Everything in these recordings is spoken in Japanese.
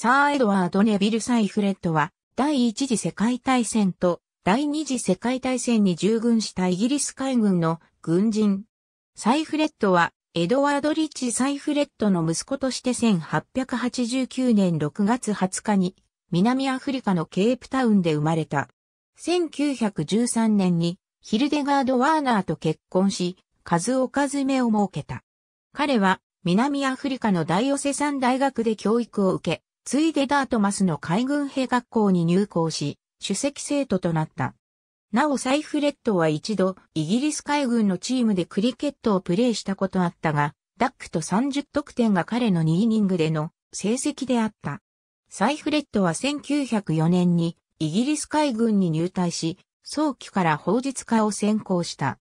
サー・エドワード・ネビル・サイフレッドは、第一次世界大戦と第二次世界大戦に従軍したイギリス海軍の軍人。サイフレッドは、エドワード・リッチ・サイフレッドの息子として1889年6月20日に、南アフリカのケープタウンで生まれた。1913年に、ヒルデガード・ワーナーと結婚し、数おかずめを設けた。彼は、南アフリカの大オセサン大学で教育を受け、ついでダートマスの海軍兵学校に入校し、主席生徒となった。なおサイフレッドは一度、イギリス海軍のチームでクリケットをプレーしたことあったが、ダックと30得点が彼の2イニングでの成績であった。サイフレッドは1904年にイギリス海軍に入隊し、早期から法術家を専攻した。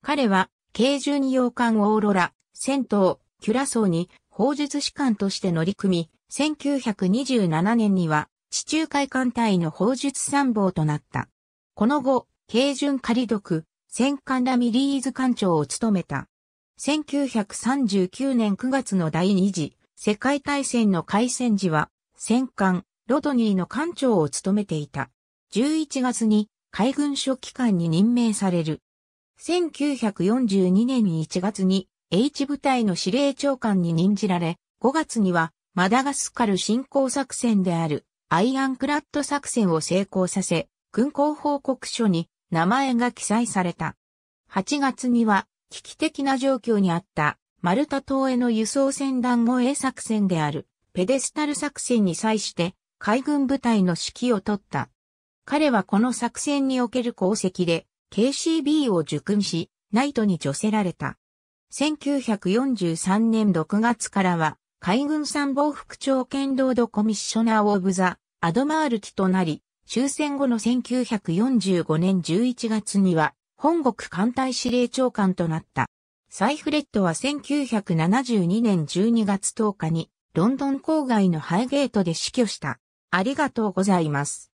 彼は、軽巡洋艦オーロラ、戦闘、キュラソーに法術士官として乗り組み、1927年には地中海艦隊の砲術参謀となった。この後、軽巡仮毒、戦艦ラミリーズ艦長を務めた。1939年9月の第二次世界大戦の開戦時は戦艦ロドニーの艦長を務めていた。11月に海軍書記官に任命される。1942年1月に H 部隊の司令長官に任じられ、5月にはマダガスカル侵攻作戦であるアイアンクラッド作戦を成功させ、軍港報告書に名前が記載された。8月には危機的な状況にあったマルタ島への輸送船団護衛作戦であるペデスタル作戦に際して海軍部隊の指揮を取った。彼はこの作戦における功績で KCB を受訓し、ナイトに除せられた。1943年6月からは海軍参謀副長剣道ドコミッショナーオブザ・アドマールティとなり、終戦後の1945年11月には、本国艦隊司令長官となった。サイフレットは1972年12月10日に、ロンドン郊外のハイゲートで死去した。ありがとうございます。